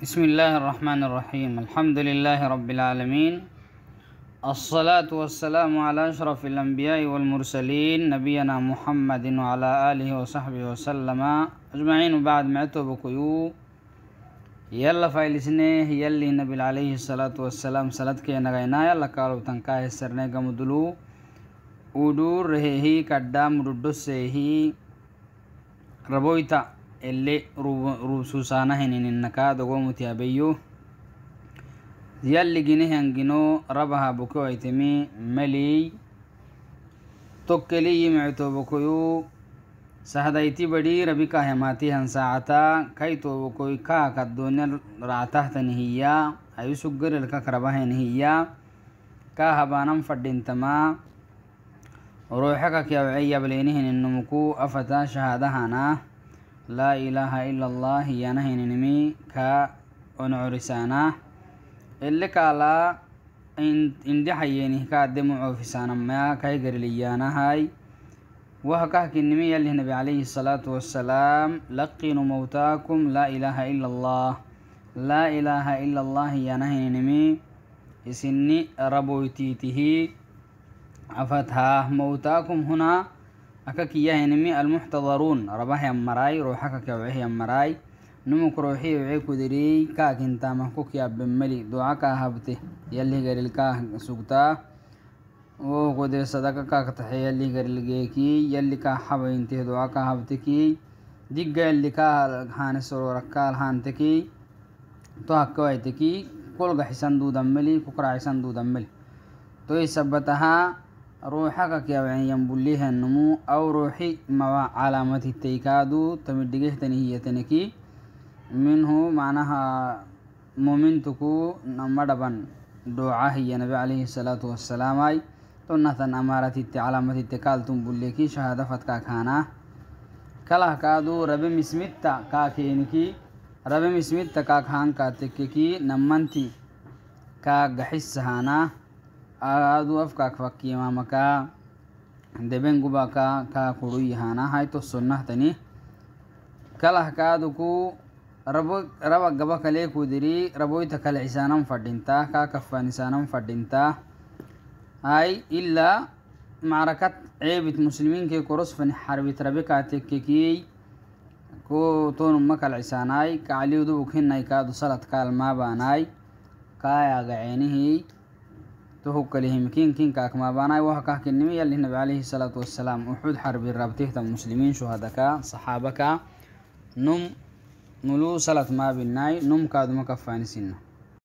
بسم الله الرحمن الرحيم الحمد لله رب العالمين الصلاة والسلام على أشرف الأنبياء والمرسلين نبينا محمد وعلى آله وصحبه وسلم أجمعين بعد ما بكيو يلا سنه يلي نبي عليه الصلاة والسلام صلاة كي نغينا يلا كارو تنكاه سرنه غمدلو ودور رهي كدام سيهي ربويتا اللي روبسوسانهن إنك دقومتي أبيو يلي جنهن جنو ربها بكو ايتمي ملي توكلي معتو بكيو سهدايتي بدي ربيكا هماتي هن ساعتا كاي تو بكوي كا كدون راته تنهيا ايو سجر لك كربه نهيا كا هبانم فدين تما روحك يا وعيا بلينهن النمكو افتا شهادهانا laa ilaaha ila allah yanahinanimi ka oncorisaanaa ili kaalaa indixayenih kaademu coofisaanamaya kaygarilayaanahay waha kahkinimi yalih nabi calayhi salaatu wasalaam laqinu mawtaakum laa ilaaha ila allah laa ilaaha ila allah yanahinanimi isini raboytiitihi cafathaah mawtaakum hunaa أكاك إياه نمي المحتضرون رباح مراي روحك كوعيه مراي نموك روحي وعيك ودري كاك انتا محكوك يا بملي دعاك هبته يلي غير الكاه سوكتا وهو قدر صدقة كاك تحي يلي غير الجيكي يلي كا حبا انتهي دعاك هبتكي ديك يلي كا هان سرورك هانتكي توهك وعيتكي كل حسن دو دملي كوكرا حسن دو دملي تو سبتها ruuxa ka yaabeen yambulliha numu aw ruuxi mawa calaamati taykaadu tamidhigehtanihiyyataniki minhu macnaha mumintuku namadhaban duucahiya nabi calayhi salaatu wasalaamay tunatan amaaratitti calaamatitte kaaltun bulleeki shahaada fadkaa kaanaa kalah kaadu rabe mismitta kaakeeniki rabe mismitta kaak haankaa tekkeki namanti kaa gaxis sahaanaa aduaf kakfakkimamaka debengubaka kakuru yihana hayto sunnahtani kalah kaaduku raba gaba kaleeku diri raboyta kale isaanan fadhinta kaa kaffaan isaanan fadhinta hay ilaa معركة عيبت مسلمين كي كورس فن حرب تربكا تككي كو تون مكا العساناي كعليو دوك هناي كادو صلت كالما تهوكلهم كين كين كاك ما باناي وحكا كاك النبي اللي نبي عليه الصلاة والسلام وحود حرب الرابطيه تم مسلمين شهدكا صحابكا نم نلو صلاة ما بالناي نم كادو مكفاني سنه